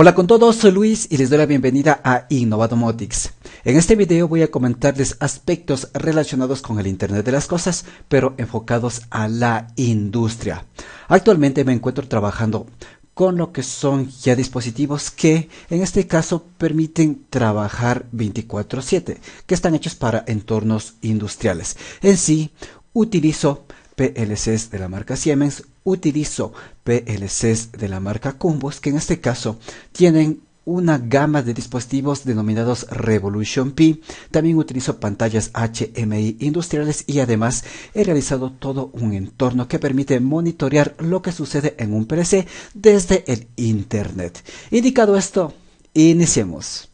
Hola con todos, soy Luis y les doy la bienvenida a Innovatomotics. En este video voy a comentarles aspectos relacionados con el Internet de las Cosas, pero enfocados a la industria. Actualmente me encuentro trabajando con lo que son ya dispositivos que en este caso permiten trabajar 24/7, que están hechos para entornos industriales. En sí, utilizo PLCs de la marca Siemens, utilizo PLCs de la marca Combos, que en este caso tienen una gama de dispositivos denominados Revolution P. También utilizo pantallas HMI industriales y además he realizado todo un entorno que permite monitorear lo que sucede en un PLC desde el Internet. Indicado esto, iniciemos.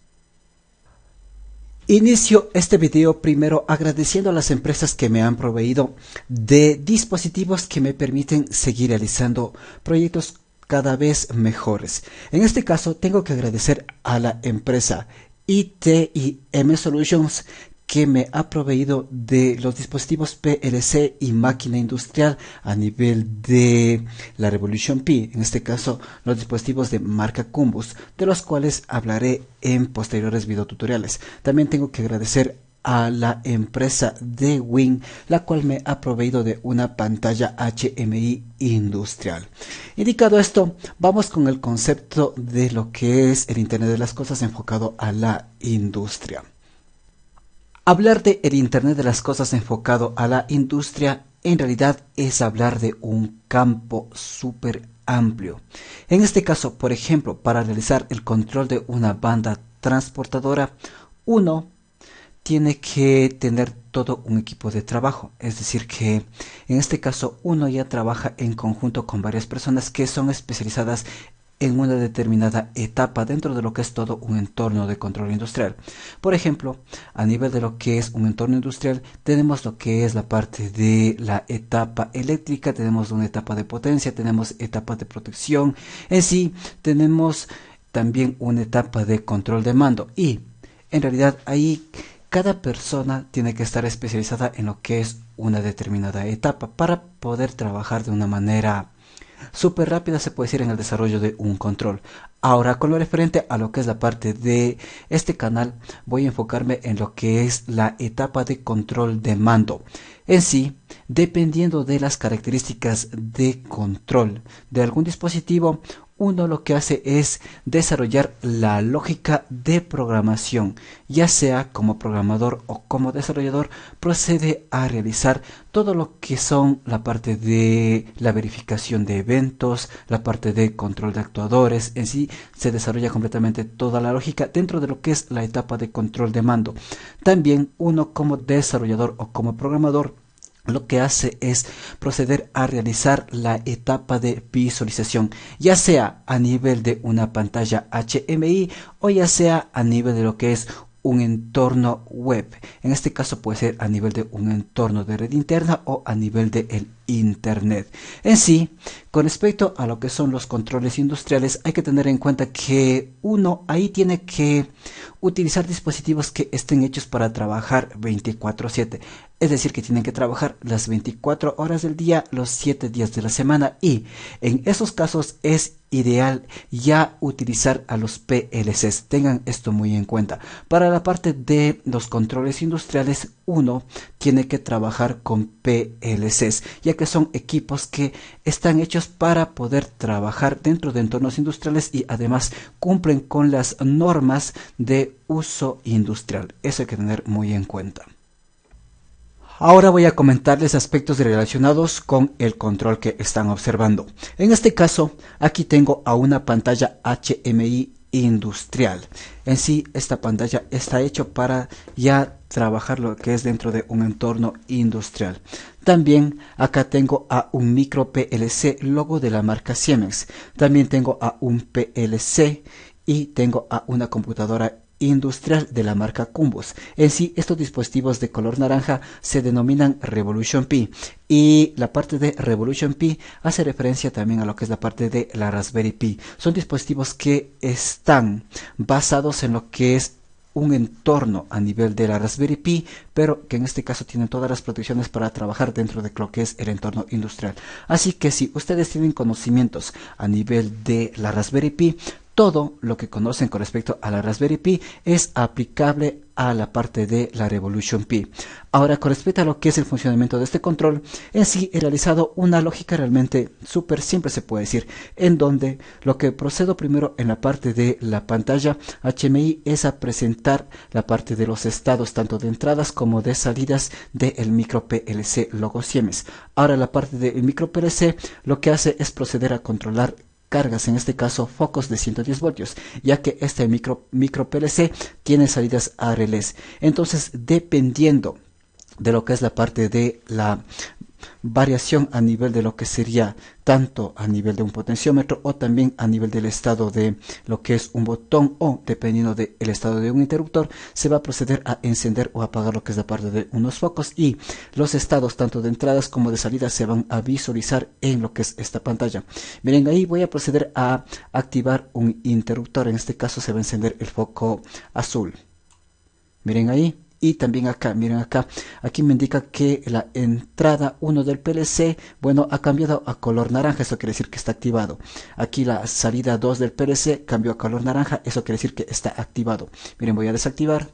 Inicio este video primero agradeciendo a las empresas que me han proveído de dispositivos que me permiten seguir realizando proyectos cada vez mejores. En este caso tengo que agradecer a la empresa ITIM Solutions que me ha proveído de los dispositivos PLC y máquina industrial a nivel de la Revolution Pi, en este caso los dispositivos de marca Cumbus, de los cuales hablaré en posteriores videotutoriales. También tengo que agradecer a la empresa de Wing, la cual me ha proveído de una pantalla HMI industrial. Indicado esto, vamos con el concepto de lo que es el Internet de las Cosas enfocado a la industria. Hablar de el Internet de las cosas enfocado a la industria en realidad es hablar de un campo súper amplio. En este caso, por ejemplo, para realizar el control de una banda transportadora, uno tiene que tener todo un equipo de trabajo. Es decir, que en este caso uno ya trabaja en conjunto con varias personas que son especializadas en una determinada etapa dentro de lo que es todo un entorno de control industrial. Por ejemplo, a nivel de lo que es un entorno industrial, tenemos lo que es la parte de la etapa eléctrica, tenemos una etapa de potencia, tenemos etapas de protección, en sí tenemos también una etapa de control de mando y en realidad ahí cada persona tiene que estar especializada en lo que es una determinada etapa para poder trabajar de una manera súper rápida se puede decir en el desarrollo de un control. Ahora con lo referente a lo que es la parte de este canal voy a enfocarme en lo que es la etapa de control de mando. En sí, dependiendo de las características de control de algún dispositivo uno lo que hace es desarrollar la lógica de programación, ya sea como programador o como desarrollador, procede a realizar todo lo que son la parte de la verificación de eventos, la parte de control de actuadores, en sí se desarrolla completamente toda la lógica dentro de lo que es la etapa de control de mando. También uno como desarrollador o como programador lo que hace es proceder a realizar la etapa de visualización, ya sea a nivel de una pantalla HMI o ya sea a nivel de lo que es un entorno web. En este caso puede ser a nivel de un entorno de red interna o a nivel de internet. En sí, con respecto a lo que son los controles industriales, hay que tener en cuenta que uno ahí tiene que utilizar dispositivos que estén hechos para trabajar 24/7. Es decir, que tienen que trabajar las 24 horas del día, los 7 días de la semana y en esos casos es ideal ya utilizar a los PLCs. Tengan esto muy en cuenta. Para la parte de los controles industriales, uno tiene que trabajar con PLCs, ya que son equipos que están hechos para poder trabajar dentro de entornos industriales y además cumplen con las normas de uso industrial. Eso hay que tener muy en cuenta. Ahora voy a comentarles aspectos relacionados con el control que están observando. En este caso, aquí tengo a una pantalla HMI industrial. En sí, esta pantalla está hecha para ya trabajar lo que es dentro de un entorno industrial. También acá tengo a un micro PLC logo de la marca Siemens. También tengo a un PLC y tengo a una computadora industrial de la marca cumbos En sí, estos dispositivos de color naranja se denominan Revolution P y la parte de Revolution P hace referencia también a lo que es la parte de la Raspberry Pi. Son dispositivos que están basados en lo que es un entorno a nivel de la Raspberry Pi, pero que en este caso tienen todas las protecciones para trabajar dentro de lo que es el entorno industrial. Así que si ustedes tienen conocimientos a nivel de la Raspberry Pi, todo lo que conocen con respecto a la Raspberry Pi es aplicable a la parte de la Revolution Pi. Ahora, con respecto a lo que es el funcionamiento de este control, en sí he realizado una lógica realmente súper simple, se puede decir, en donde lo que procedo primero en la parte de la pantalla HMI es a presentar la parte de los estados, tanto de entradas como de salidas del micro PLC logo Siemens. Ahora, la parte del micro PLC lo que hace es proceder a controlar cargas, en este caso focos de 110 voltios, ya que este micro, micro PLC tiene salidas a relés. Entonces, dependiendo de lo que es la parte de la variación a nivel de lo que sería tanto a nivel de un potenciómetro o también a nivel del estado de lo que es un botón o dependiendo del estado de un interruptor se va a proceder a encender o apagar lo que es la parte de unos focos y los estados tanto de entradas como de salidas se van a visualizar en lo que es esta pantalla miren ahí voy a proceder a activar un interruptor en este caso se va a encender el foco azul miren ahí y también acá, miren acá, aquí me indica que la entrada 1 del PLC, bueno, ha cambiado a color naranja, eso quiere decir que está activado. Aquí la salida 2 del PLC cambió a color naranja, eso quiere decir que está activado. Miren, voy a desactivar.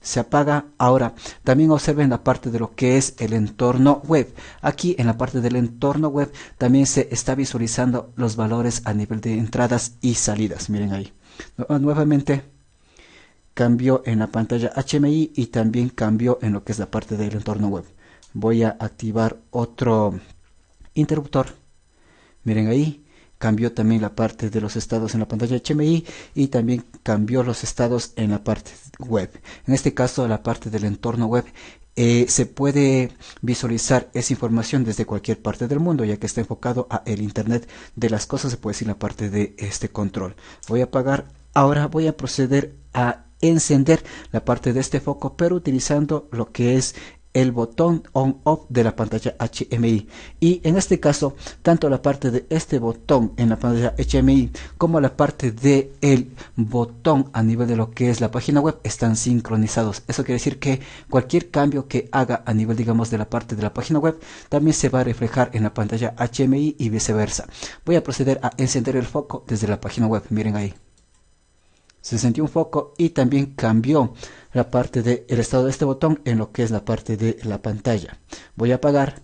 Se apaga. Ahora, también observen la parte de lo que es el entorno web. Aquí en la parte del entorno web también se está visualizando los valores a nivel de entradas y salidas. Miren ahí. Nuevamente cambió en la pantalla HMI y también cambió en lo que es la parte del entorno web. Voy a activar otro interruptor. Miren ahí, cambió también la parte de los estados en la pantalla HMI y también cambió los estados en la parte web. En este caso, la parte del entorno web eh, se puede visualizar esa información desde cualquier parte del mundo, ya que está enfocado a el Internet de las cosas, se puede decir la parte de este control. Voy a apagar, ahora voy a proceder a encender la parte de este foco, pero utilizando lo que es el botón on-off de la pantalla HMI y en este caso tanto la parte de este botón en la pantalla HMI como la parte de el botón a nivel de lo que es la página web están sincronizados eso quiere decir que cualquier cambio que haga a nivel digamos de la parte de la página web también se va a reflejar en la pantalla HMI y viceversa voy a proceder a encender el foco desde la página web miren ahí se sentió un foco y también cambió la parte del estado de este botón en lo que es la parte de la pantalla. Voy a apagar,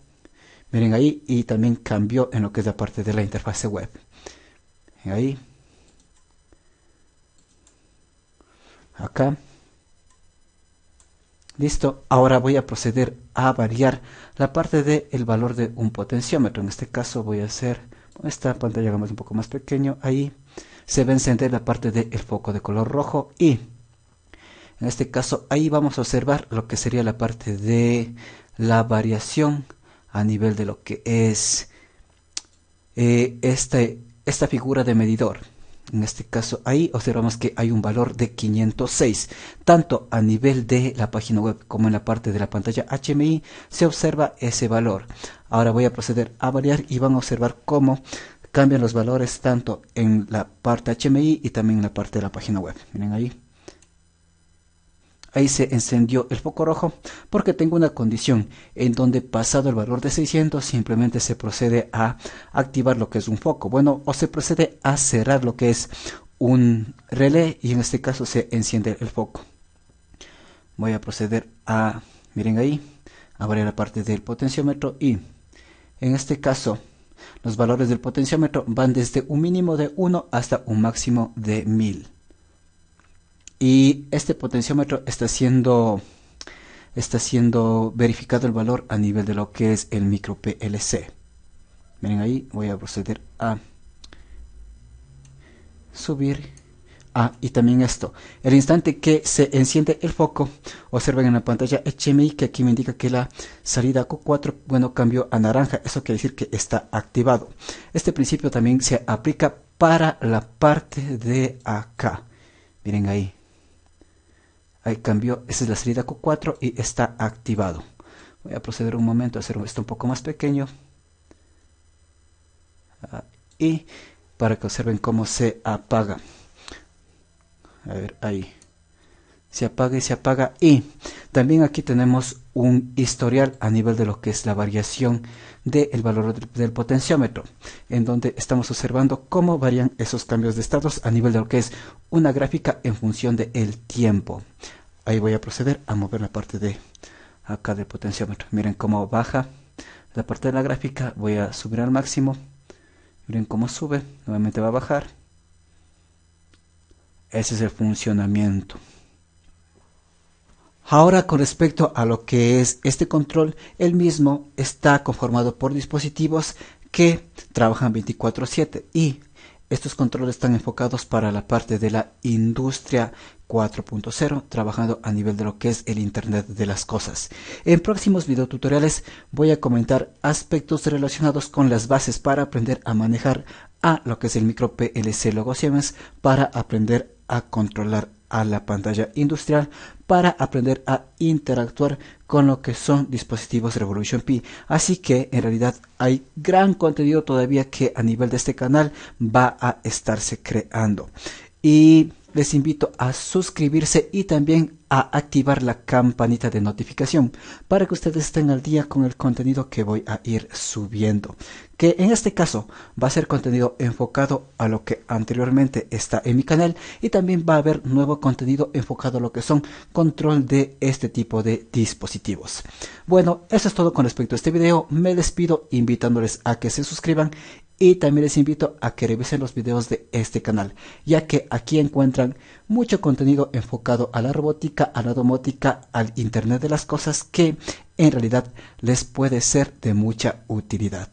miren ahí, y también cambió en lo que es la parte de la interfase web. Ahí. Acá. Listo, ahora voy a proceder a variar la parte del el valor de un potenciómetro. En este caso voy a hacer esta pantalla un poco más pequeño ahí se va a encender la parte del el foco de color rojo y en este caso ahí vamos a observar lo que sería la parte de la variación a nivel de lo que es eh, este, esta figura de medidor. En este caso ahí observamos que hay un valor de 506. Tanto a nivel de la página web como en la parte de la pantalla HMI se observa ese valor. Ahora voy a proceder a variar y van a observar cómo cambian los valores tanto en la parte HMI y también en la parte de la página web. Miren ahí. Ahí se encendió el foco rojo porque tengo una condición en donde pasado el valor de 600 simplemente se procede a activar lo que es un foco. Bueno, o se procede a cerrar lo que es un relé y en este caso se enciende el foco. Voy a proceder a, miren ahí, abrir la parte del potenciómetro y en este caso los valores del potenciómetro van desde un mínimo de 1 hasta un máximo de 1000. Y este potenciómetro está siendo, está siendo verificado el valor a nivel de lo que es el micro PLC. Miren ahí, voy a proceder a subir Ah, y también esto. El instante que se enciende el foco, observen en la pantalla HMI que aquí me indica que la salida Q4, bueno, cambió a naranja. Eso quiere decir que está activado. Este principio también se aplica para la parte de acá. Miren ahí. Ahí cambió. Esa es la salida Q4 y está activado. Voy a proceder un momento a hacer esto un poco más pequeño. Ah, y para que observen cómo se apaga. A ver, ahí. Se apaga y se apaga. Y también aquí tenemos un historial a nivel de lo que es la variación del valor del potenciómetro, en donde estamos observando cómo varían esos cambios de estados a nivel de lo que es una gráfica en función del tiempo. Ahí voy a proceder a mover la parte de acá del potenciómetro. Miren cómo baja la parte de la gráfica. Voy a subir al máximo. Miren cómo sube. Nuevamente va a bajar ese es el funcionamiento. Ahora con respecto a lo que es este control, el mismo está conformado por dispositivos que trabajan 24/7 y estos controles están enfocados para la parte de la industria 4.0, trabajando a nivel de lo que es el Internet de las Cosas. En próximos videotutoriales voy a comentar aspectos relacionados con las bases para aprender a manejar a lo que es el micro PLC Logo Siemens para aprender a controlar a la pantalla industrial para aprender a interactuar con lo que son dispositivos Revolution P. Así que en realidad hay gran contenido todavía que a nivel de este canal va a estarse creando. Y les invito a suscribirse y también a activar la campanita de notificación para que ustedes estén al día con el contenido que voy a ir subiendo que en este caso va a ser contenido enfocado a lo que anteriormente está en mi canal y también va a haber nuevo contenido enfocado a lo que son control de este tipo de dispositivos. Bueno, eso es todo con respecto a este video. Me despido invitándoles a que se suscriban y también les invito a que revisen los videos de este canal, ya que aquí encuentran mucho contenido enfocado a la robótica a la al Internet de las Cosas, que en realidad les puede ser de mucha utilidad.